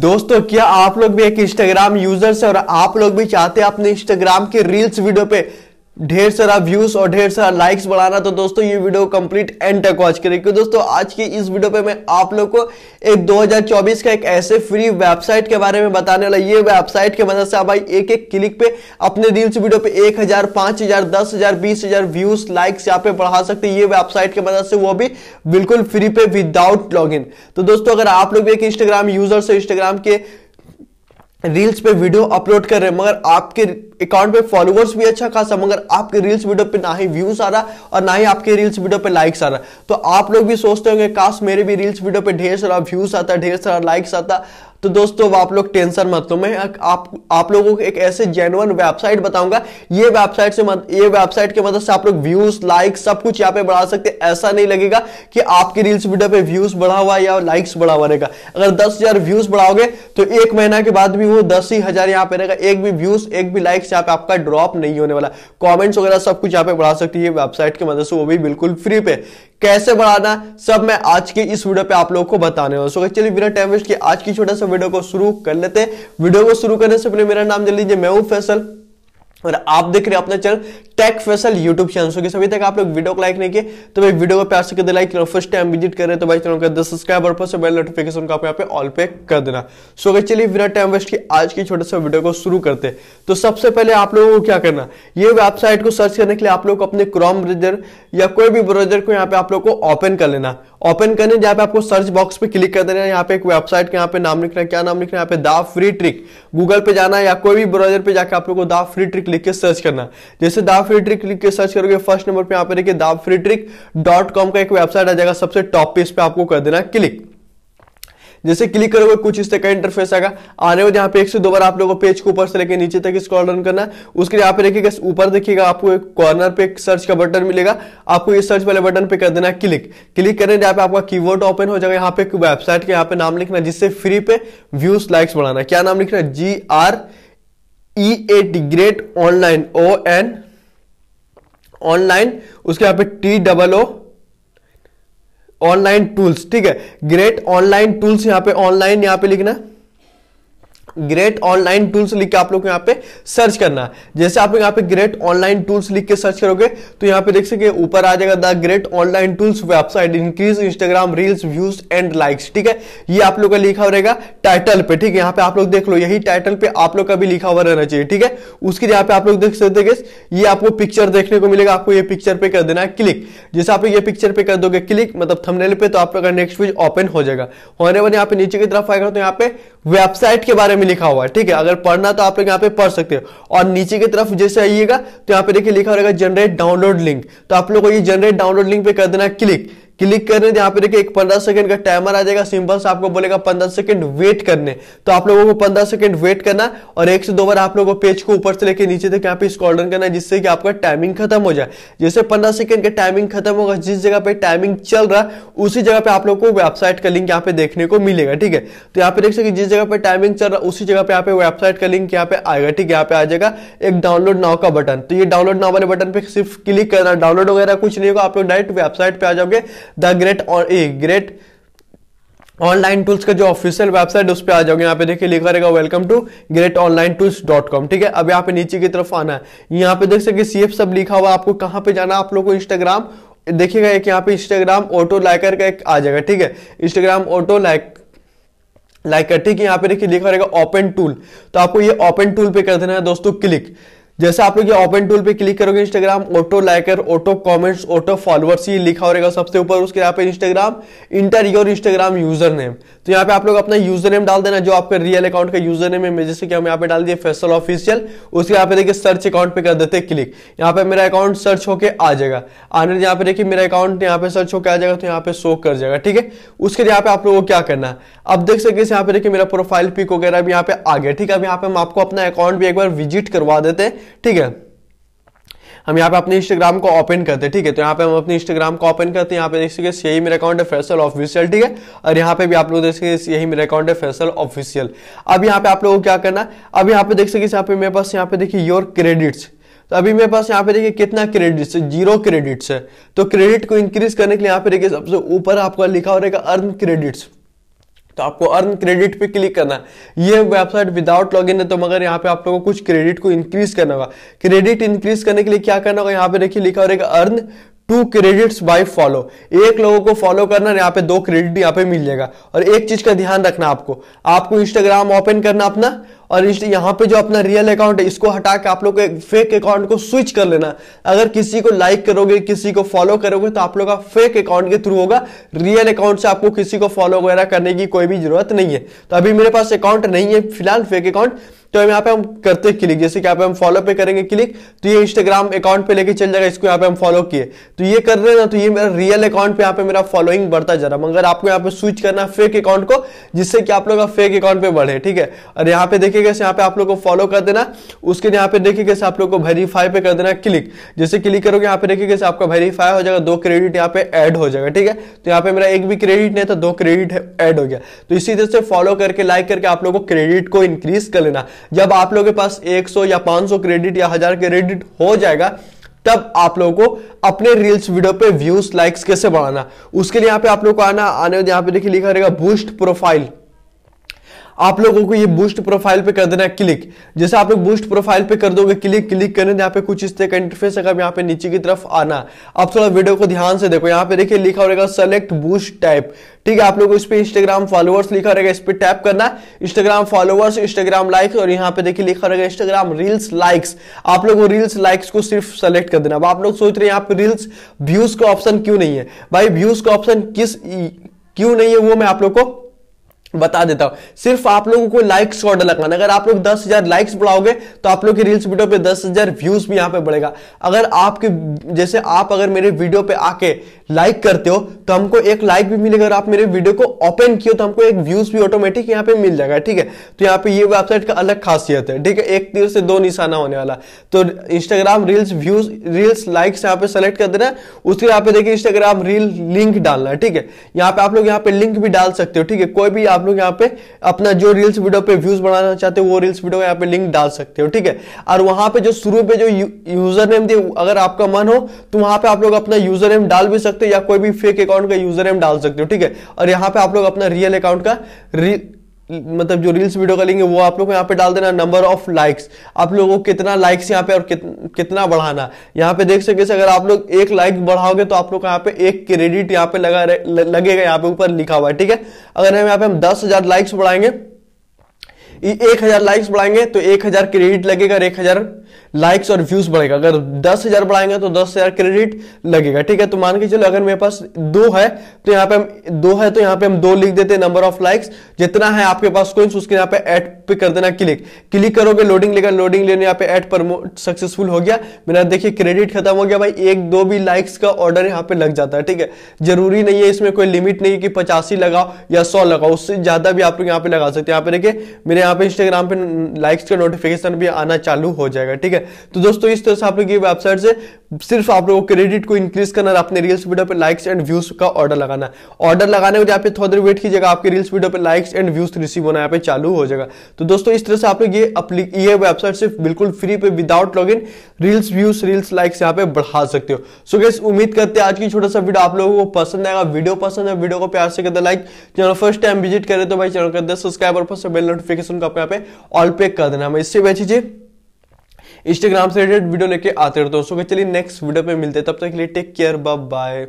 दोस्तों क्या आप लोग भी एक इंस्टाग्राम यूजर्स हैं और आप लोग भी चाहते हैं अपने इंस्टाग्राम के रील्स वीडियो पे ढेर सारा व्यूज और ढेर सारा लाइक्स बढ़ाना तो दोस्तों ये वीडियो कंप्लीट एंड तक वॉच करें क्योंकि दोस्तों आज की इस वीडियो पे मैं आप लोग को एक 2024 का एक ऐसे फ्री वेबसाइट के बारे में बताने वाला ये वेबसाइट के मदद से आप भाई एक एक क्लिक पे अपने रील्स वीडियो पे एक हजार पांच हजार दस हजार बीस हजार व्यूज लाइक्स यहाँ पे बढ़ा सकते ये वेबसाइट की मदद से वो भी बिल्कुल फ्री पे विदाउट लॉग तो दोस्तों अगर आप लोग भी एक इंस्टाग्राम यूजर्स इंस्टाग्राम के रील्स पे वीडियो अपलोड कर रहे हैं मगर आपके अकाउंट पे फॉलोअर्स भी अच्छा खासा मगर आपके रील्स वीडियो पे ना ही व्यूज आ रहा और ना ही आपके रील्स वीडियो पे लाइक्स आ रहा तो आप लोग भी सोचते होंगे काश मेरे भी रील्स वीडियो पे ढेर सारा व्यूज आता ढेर सारा लाइक्स आता तो दोस्तों आप लोग टेंशन मत लो मैं आप आप लोगों को एक ऐसे जेनुअन वेबसाइट बताऊंगा ये वेबसाइट से मत, ये वेबसाइट के मदद मतलब से आप लोग व्यूज लाइक सब कुछ यहाँ पे बढ़ा सकते ऐसा नहीं लगेगा कि आपकी रील्स वीडियो पे व्यूज बढ़ा हुआ या लाइक्स बढ़ा हुआ रहेगा अगर दस हजार व्यूज बढ़ाओगे तो एक महीना के बाद भी वो दस ही हजार यहाँ पे रहेगा एक भी व्यूज एक भी लाइक्स यहाँ पे आपका ड्रॉप नहीं होने वाला कॉमेंट्स वगैरह सब कुछ यहाँ पे बढ़ा सकती है वेबसाइट की मदद से वो भी बिल्कुल फ्री पे कैसे बढ़ाना सब मैं आज के इस वीडियो पे आप लोगों को बताने वाला सो चलिए बिना टाइम वेस्ट किए आज की छोटा सा वीडियो को शुरू कर लेते हैं वीडियो को शुरू करने से पहले मेरा नाम जल्दी मैं हूं फैसल और आप देख रहे हैं अपना channel tech Faisal YouTube channel होगी अभी तक आप लोग वीडियो को लाइक नहीं किए तो भाई वीडियो को प्यार से कर लाइक फर्स्ट टाइम विजिट कर रहे हैं तो भाई चैनल कर सब्सक्राइब और फर्स्ट बेल नोटिफिकेशन को आप यहाँ पे ऑल पे कर देना सो अगर चलिए बिना टाइम वेस्ट की आज की छोटे से वीडियो को शुरू करते तो सबसे पहले आप लोगों को क्या करना ये वेबसाइट को सर्च करने के लिए आप लोग अपने क्रोम ब्रेजर या कोई भी ब्राउजर को यहाँ पे आप लोग को ओपन कर लेना ओपन करने जहाँ पे आपको सर्च बॉक्स पे क्लिक कर देना यहाँ पे एक वेबसाइट का यहाँ पे नाम लिखना है क्या नाम लिखना है यहाँ पे दा फ्री ट्रिक गूगल पे जाना या कोई भी ब्राउजर पे जाके आप लोग को दा फ्री ट्रिक लिख के सर्च करना जैसे दा फ्रीट्रिक क्लिक के सर्च करोगे फर्स्ट नंबर पे यहाँ पे देखिए दाब फ्रीट्रिक डॉट कॉम का एक वेबसाइट आ जाएगा सबसे टॉप पेज पे आपको कर देना क्लिक जैसे क्लिक करोगे कुछ इस तरह का इंटरफेस आएगा आने वाले यहाँ पे एक से दो बार आप लोगों को पेज को ऊपर से लेके नीचे तक स्क्रॉल डाउन करना है उसके लिए यहाँ पे देखिएगा ऊपर देखिएगा आपको एक कॉर्नर पे एक सर्च का बटन मिलेगा आपको ये सर्च वाले बटन पे कर देना है क्लिक क्लिक करने यहाँ पे आपका कीवर्ड ओपन हो जाएगा यहाँ पे एक वेबसाइट के यहाँ पे नाम लिखना जिससे फ्री पे व्यूज लाइक्स बढ़ाना क्या नाम लिखना G R E A T great online O N online उसके यहां पे T double O online tools ठीक है ग्रेट ऑनलाइन टूल्स यहां पे ऑनलाइन यहां पे लिखना है ग्रेट ऑनलाइन टूल्स लिख के आप लोग यहाँ पे सर्च करना है जैसे आप लोग यहाँ पे ग्रेट ऑनलाइन टूल्स लिख के सर्च करोगे तो यहाँ पे देख सके ऊपर आ जाएगा the great online tools website increase Instagram reels views and likes ठीक है ये आप लोग का लिखा रहेगा टाइटल पे ठीक है यहाँ पे आप लोग देख लो यही टाइटल पे आप लोग का भी लिखा हुआ रहना चाहिए ठीक है उसके यहाँ पे आप लोग देख सकते ये आपको पिक्चर देखने को मिलेगा आपको ये पिक्चर पे कर देना है क्लिक जैसे आप ये पिक्चर पे कर दोगे क्लिक मतलब थंबनेल पे तो आप लोग का नेक्स्ट पेज ओपन हो जाएगा होने वाले यहाँ पे नीचे की तरफ आएगा तो यहाँ पे वेबसाइट के बारे में में लिखा हुआ है ठीक है अगर पढ़ना तो आप लोग यहाँ पे पढ़ सकते हो और नीचे की तरफ जैसे आइएगा तो यहाँ पे देखिए लिखा रहेगा जनरेट डाउनलोड लिंक तो आप लोग को ये जनरेट डाउनलोड लिंक पे कर देना क्लिक क्लिक करने यहाँ पे देखिए एक पंद्रह सेकंड का टाइमर आ जाएगा सिंपल से आपको बोलेगा पंद्रह सेकंड वेट करने तो आप लोगों को पंद्रह सेकंड वेट करना और एक से दो बार आप लोगों को पेज को ऊपर से लेकर नीचे तक यहाँ पे स्कॉल रन करना जिससे कि आपका टाइमिंग खत्म हो जाए जैसे पंद्रह सेकंड का टाइमिंग खत्म होगा जिस जगह पे टाइमिंग चल रहा उसी जगह पे आप लोग को वेबसाइट का लिंक यहाँ पे देखने को मिलेगा ठीक है तो यहाँ पे देख सकते जिस जगह पे टाइमिंग चल रहा उसी जगह पे यहाँ पे वेबसाइट का लिंक यहाँ पे आएगा ठीक है यहाँ पे आ जाएगा एक डाउनलोड नाव का बटन तो ये डाउनलोड नाव वाले बटन पे सिर्फ क्लिक करना डाउनलोड वगैरह कुछ नहीं होगा आप लोग डायरेक्ट वेबसाइट पे आ जाओगे द ग्रेट और ए ग्रेट ऑनलाइन टूल्स का जो ऑफिशियल वेबसाइट उस पर आ जाओगे यहाँ पे देखिए लिखा रहेगा welcome to great online tools dot com ठीक है अब यहाँ पे नीचे की तरफ आना है यहाँ पे देख सकते सी एफ सब लिखा हुआ आपको कहाँ पे जाना आप लोग को इंस्टाग्राम देखिएगा एक यहाँ पे इंस्टाग्राम ऑटो लाइकर का एक आ जाएगा ठीक है इंस्टाग्राम ऑटो लाइक लाइक ठीक है यहाँ पे देखिए लिखा रहेगा ओपन टूल तो आपको ये ओपन टूल पे कर देना है दोस्तों क्लिक जैसे आप लोग ओपन टूल पे क्लिक करोगे Instagram auto liker auto comments auto followers ये लिखा होगा सबसे ऊपर उसके यहाँ पे Instagram enter your Instagram user name तो यहाँ पे आप लोग अपना यूजर नेम डाल देना जो आपके रियल अकाउंट का यूजर नेम है जैसे कि हम यहाँ पे डाल दिए फेसल ऑफिशियल उसके यहाँ पे देखिए सर्च अकाउंट पे कर देते क्लिक यहाँ पे मेरा अकाउंट सर्च होकर आ जाएगा आने यहाँ पे देखिए मेरा अकाउंट यहाँ पे सर्च होकर आ जाएगा तो यहाँ पे शो कर जाएगा ठीक है उसके यहाँ पे आप लोगों को क्या करना है अब देख सकते यहाँ पे देखिए मेरा प्रोफाइल पिक वगैरह भी यहाँ पे आ गया ठीक है अब यहाँ पे हम आपको अपना अकाउंट भी एक बार विजिट करवा देते हैं ठीक है हम यहाँ पे अपने इंस्टाग्राम को ओपन करते हैं ठीक है तो यहाँ पे हम अपने इंस्टाग्राम को ओपन करते हैं यहाँ पे देख सकते हैं यही मेरा अकाउंट है फैसल ऑफिशियल ठीक है और यहाँ पे भी आप लोग देख सकते हैं यही मेरा अकाउंट है फैसल ऑफिशियल अब यहाँ पे आप लोगों को क्या करना अब यहाँ पे देख सकते यहाँ पे मेरे पास यहाँ पे देखिए योर क्रेडिट्स तो अभी मेरे पास यहाँ पे देखिए कितना क्रेडिट्स है जीरो क्रेडिट्स है तो क्रेडिट को इंक्रीज करने के लिए यहाँ पे देखिए सबसे ऊपर आपका लिखा हो रहेगा अर्न क्रेडिट्स तो आपको अर्न क्रेडिट पे क्लिक करना है ये वेबसाइट विदाउट लॉगिन है तो मगर यहाँ पे आप लोगों को कुछ क्रेडिट को इंक्रीज करना होगा क्रेडिट इंक्रीज करने के लिए क्या करना होगा यहाँ पे देखिए लिखा और एक earn two credits by follow एक लोगों को फॉलो करना यहाँ पे दो क्रेडिट यहाँ पे मिल जाएगा और एक चीज का ध्यान रखना आपको आपको इंस्टाग्राम ओपन करना अपना और यहाँ पे जो अपना रियल अकाउंट है इसको हटा के आप लोग को एक फेक अकाउंट को स्विच कर लेना अगर किसी को लाइक करोगे किसी को फॉलो करोगे तो आप लोग का फेक अकाउंट के थ्रू होगा रियल अकाउंट से आपको किसी को फॉलो वगैरह करने की कोई भी जरूरत नहीं है तो अभी मेरे पास अकाउंट नहीं है फिलहाल फेक अकाउंट तो हम यहाँ पे हम करते क्लिक जैसे कि यहाँ पे हम फॉलो पे करेंगे क्लिक तो ये इंस्टाग्राम अकाउंट पे लेके चल जाएगा इसको यहाँ पे हम फॉलो किए तो ये कर रहे हैं ना तो ये मेरा रियल अकाउंट पे यहाँ पे मेरा फॉलोइंग बढ़ता जा रहा है मगर आपको यहाँ पे स्विच करना है फेक अकाउंट को जिससे कि आप लोग फेक अकाउंट पे बढ़े ठीक है और यहाँ पे देखिएगा यहाँ पे आप लोग को फॉलो कर देना उसके यहाँ पे देखिए कैसे आप लोग को वेरीफाई पे कर देना क्लिक जैसे क्लिक करोगे यहाँ पे देखिए कैसे आपका वेरीफाई हो जाएगा दो क्रेडिट यहाँ पे एड हो जाएगा ठीक है तो यहाँ पे मेरा एक भी क्रेडिट नहीं था दो क्रेडिट एड हो गया तो इसी तरह से फॉलो करके लाइक करके आप लोग को क्रेडिट को इंक्रीज कर लेना जब आप लोगों के पास 100 या 500 क्रेडिट या हजार क्रेडिट हो जाएगा तब आप लोगों को अपने रील्स वीडियो पे व्यूज लाइक्स कैसे बढ़ाना उसके लिए यहाँ पे आप लोग को आना आने यहाँ पे देखिए लिखा रहेगा बूस्ट प्रोफाइल आप लोगों को ये बूस्ट प्रोफाइल पे कर देना है क्लिक जैसे आप लोग बूस्ट प्रोफाइल पे कर दोगे क्लिक क्लिक करने यहाँ पे कुछ इस तरह का इंटरफेस अगर यहाँ पे नीचे की तरफ आना आप थोड़ा वीडियो को ध्यान से देखो यहाँ पे देखिए लिखा रहेगा सेलेक्ट बूस्ट टाइप ठीक है आप लोग इस पर इंस्टाग्राम फॉलोअर्स लिखा रहेगा इस पर टैप करना इंस्टाग्राम फॉलोअर्स इंस्टाग्राम लाइक्स और यहाँ पे देखिए लिखा रहेगा इंस्टाग्राम रील्स लाइक्स आप लोग रील्स लाइक्स को सिर्फ सेलेक्ट कर देना अब आप लोग सोच रहे हैं यहाँ पे रील्स व्यूज का ऑप्शन क्यों नहीं है भाई व्यूज का ऑप्शन किस क्यों नहीं है वो मैं आप लोग को बता देता हूं सिर्फ आप लोगों को लाइक्स का ऑर्डर लगाना अगर आप लोग दस हजार लाइक्स बढ़ाओगे तो आप लोग की रील्स वीडियो पे दस हजार व्यूज भी यहां पे बढ़ेगा अगर आपके जैसे आप अगर मेरे वीडियो पे आके लाइक करते हो तो हमको एक लाइक भी मिलेगा अगर आप मेरे वीडियो को ओपन किए तो हमको एक व्यूज भी ऑटोमेटिक यहाँ पे मिल जाएगा ठीक है तो यहाँ पे ये वेबसाइट का अलग खासियत है ठीक है एक तीर से दो निशाना होने वाला तो Instagram reels views reels likes यहाँ पे सेलेक्ट कर देना उसके यहाँ पे देखिए इंस्टाग्राम रील लिंक डालना ठीक है यहाँ पे आप लोग यहाँ पे लिंक भी डाल सकते हो ठीक है कोई भी आप लोग यहाँ पे अपना जो रील्स वीडियो पे व्यूज बढ़ाना चाहते हो वो रील्स वीडियो यहाँ पे लिंक डाल सकते हो ठीक है और वहां पे जो शुरू पे जो यूजर नेम दिए अगर आपका मन हो तो वहां पे आप लोग अपना यूजर नेम डाल भी सकते हो या कोई भी फेक अकाउंट का यूजर नेम डाल सकते हो ठीक है और यहाँ पे आप लोग अपना रियल अकाउंट का मतलब जो रील्स वीडियो का लिंक है वो आप लोग यहाँ पे डाल देना नंबर ऑफ लाइक्स आप लोगों को कितना लाइक्स यहाँ पे और कित, कितना बढ़ाना यहाँ पे देख सके अगर आप लोग एक लाइक बढ़ाओगे तो आप लोग का यहाँ पे एक क्रेडिट यहाँ पे लगा लगेगा यहाँ पे ऊपर लिखा हुआ है ठीक है अगर हम यहाँ पे हम दस लाइक्स बढ़ाएंगे एक हजार लाइक्स बढ़ाएंगे तो एक हजार क्रेडिट लगेगा एक हजार लाइक्स और व्यूज बढ़ेगा अगर दस हजार बढ़ाएंगे तो दस हजार क्रेडिट लगेगा ठीक है तो मान के चलो अगर मेरे पास दो है तो यहाँ पे हम दो है तो यहाँ पे हम दो लिख देते हैं नंबर ऑफ लाइक्स जितना है आपके पास कोइंस उसके यहाँ पे एड पे कर देना क्लिक क्लिक करोगे लोडिंग लेगा लोडिंग लेने यहाँ पे एड प्रमोट सक्सेसफुल हो गया मेरा देखिए क्रेडिट खत्म हो गया भाई एक दो भी लाइक्स का ऑर्डर यहाँ पे लग जाता है ठीक है जरूरी नहीं है इसमें कोई लिमिट नहीं है कि पचासी लगाओ या सौ लगाओ उससे ज्यादा भी आप लोग यहाँ पे लगा सकते हैं यहाँ पे देखिए मेरे यहाँ पे इंस्टाग्राम पे लाइक्स का नोटिफिकेशन भी आना चालू हो जाएगा ठीक है तो दोस्तों इस तरह से आप लोग ये वेबसाइट से सिर्फ आप लोगों को क्रेडिट को इंक्रीज करना अपने रील्स वीडियो पे लाइक्स एंड व्यूज का ऑर्डर लगाना ऑर्डर लगाने में यहाँ पे थोड़ा देर वेट कीजिएगा आपके रील्स वीडियो पे लाइक्स एंड व्यूज रिसीव होना यहाँ पे चालू हो जाएगा तो दोस्तों इस तरह से आप लोग ये ये वेबसाइट से बिल्कुल फ्री पे without log reels views reels likes यहाँ पे बढ़ा सकते हो सो गैस उम्मीद करते हैं आज की छोटा सा वीडियो आप लोगों को पसंद आएगा वीडियो पसंद है वीडियो को प्यार से करते like channel first time visit करें तो भाई चैनल करते सब्सक्राइब और बेल नोटिफिकेशन नोटिफिकेशन को आप यहाँ पे ऑल पे कर देना हमें इससे वह इंस्टाग्राम से रिलेटेड वीडियो लेके आते रहते दोस्तों चलिए नेक्स्ट वीडियो पे मिलते हैं तब तक के लिए टेक केयर बाय बाय